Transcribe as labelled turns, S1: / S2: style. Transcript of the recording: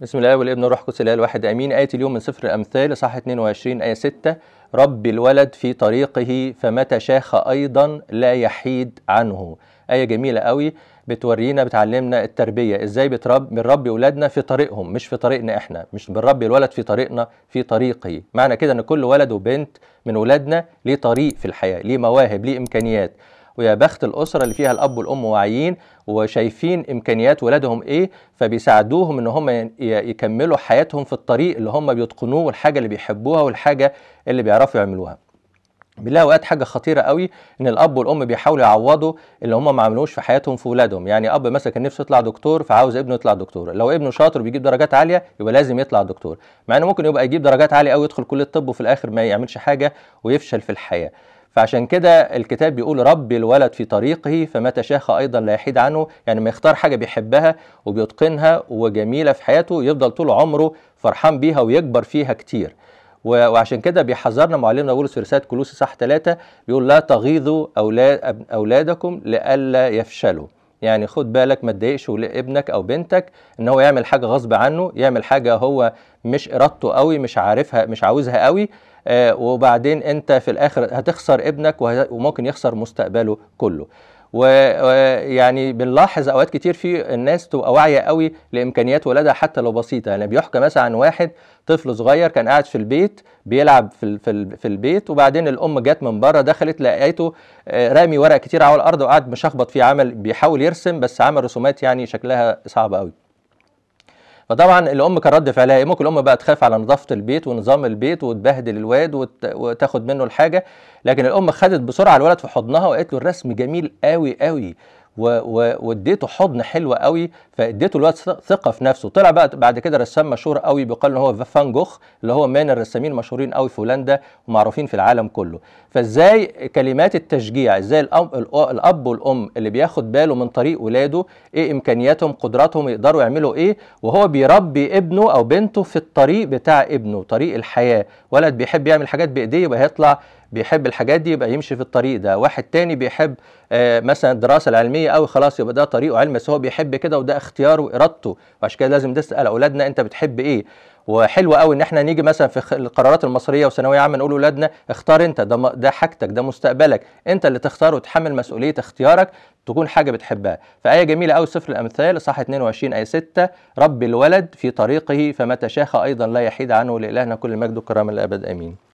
S1: بسم الله والابن روح القدس الاله الواحد امين ايه اليوم من سفر الامثال صح 22 ايه 6 رب الولد في طريقه فمتى شاخ ايضا لا يحيد عنه ايه جميله قوي بتورينا بتعلمنا التربيه ازاي بترب بنربي اولادنا في طريقهم مش في طريقنا احنا مش بنربي الولد في طريقنا في طريقه معنى كده ان كل ولد وبنت من اولادنا ليه طريق في الحياه ليه مواهب ليه امكانيات ويا بخت الاسره اللي فيها الاب والام واعيين وشايفين امكانيات ولادهم ايه فبيساعدوهم ان هم يكملوا حياتهم في الطريق اللي هم بيتقنوه والحاجه اللي بيحبوها والحاجه اللي بيعرفوا يعملوها بنلاقي اوقات حاجه خطيره قوي ان الاب والام بيحاولوا يعوضوا اللي هم ما عملوش في حياتهم في اولادهم يعني اب مثلا كان نفسه يطلع دكتور فعاوز ابنه يطلع دكتور لو ابنه شاطر وبيجيب درجات عاليه يبقى لازم يطلع دكتور مع انه ممكن يبقى يجيب درجات عاليه قوي يدخل كليه الطب وفي الاخر ما يعملش حاجه ويفشل في الحياه فعشان كده الكتاب بيقول رب الولد في طريقه فمتى شاخ ايضا لا يحيد عنه يعني ما يختار حاجه بيحبها وبيتقنها وجميله في حياته يفضل طول عمره فرحان بيها ويكبر فيها كتير وعشان كده بيحذرنا معلمنا بولس في رساله كلوس صح 3 بيقول لا تغيظوا اولادكم لئلا يفشلوا يعني خد بالك ما تضايقش ابنك او بنتك ان هو يعمل حاجه غصب عنه يعمل حاجه هو مش ارادته قوي مش عارفها مش عاوزها قوي آه وبعدين انت في الاخر هتخسر ابنك وممكن يخسر مستقبله كله ويعني بنلاحظ اوقات كتير في الناس تبقى واعيه قوي لامكانيات ولادها حتى لو بسيطه يعني بيحكى مثلا عن واحد طفل صغير كان قاعد في البيت بيلعب في في, في البيت وبعدين الام جت من بره دخلت لقيته آه، رامي ورق كتير على الارض وقعد مشخبط فيه عمل بيحاول يرسم بس عمل رسومات يعني شكلها صعب قوي فطبعا الام كان رد فعلها ايه ممكن الام بقى تخاف على نظافه البيت ونظام البيت وتبهدل الواد وتاخد منه الحاجه لكن الام خدت بسرعه الولد في حضنها وقالت له الرسم جميل قوي قوي واديته حضن حلو قوي فاديته الواد ثقه في نفسه طلع بقى بعد كده رسام مشهور قوي بيقال ان هو فان جوخ اللي هو من الرسامين المشهورين قوي في هولندا ومعروفين في العالم كله فازاي كلمات التشجيع ازاي الاب والام اللي بياخد باله من طريق ولاده ايه امكانياتهم قدراتهم يقدروا يعملوا ايه وهو بيربي ابنه او بنته في الطريق بتاع ابنه طريق الحياه ولد بيحب يعمل حاجات بايديه يبقى هيطلع بيحب الحاجات دي يبقى يمشي في الطريق ده واحد تاني بيحب آه، مثلا الدراسه العلميه قوي خلاص يبقى ده طريقه علم بس هو بيحب كده وده اختياره وارادته وعشان كده لازم تسال اولادنا انت بتحب ايه وحلو قوي ان احنا نيجي مثلا في القرارات المصريه وثانويه عامه نقول لاولادنا اختار انت ده ده حاجتك ده مستقبلك انت اللي تختار وتحمل مسؤوليه اختيارك تكون حاجه بتحبها فايه جميله قوي سفر الامثال صح 22 ايه 6 رب الولد في طريقه فمتى شاخ ايضا لا يحيد عنه لالهنا كل المجد والكرامه للابد امين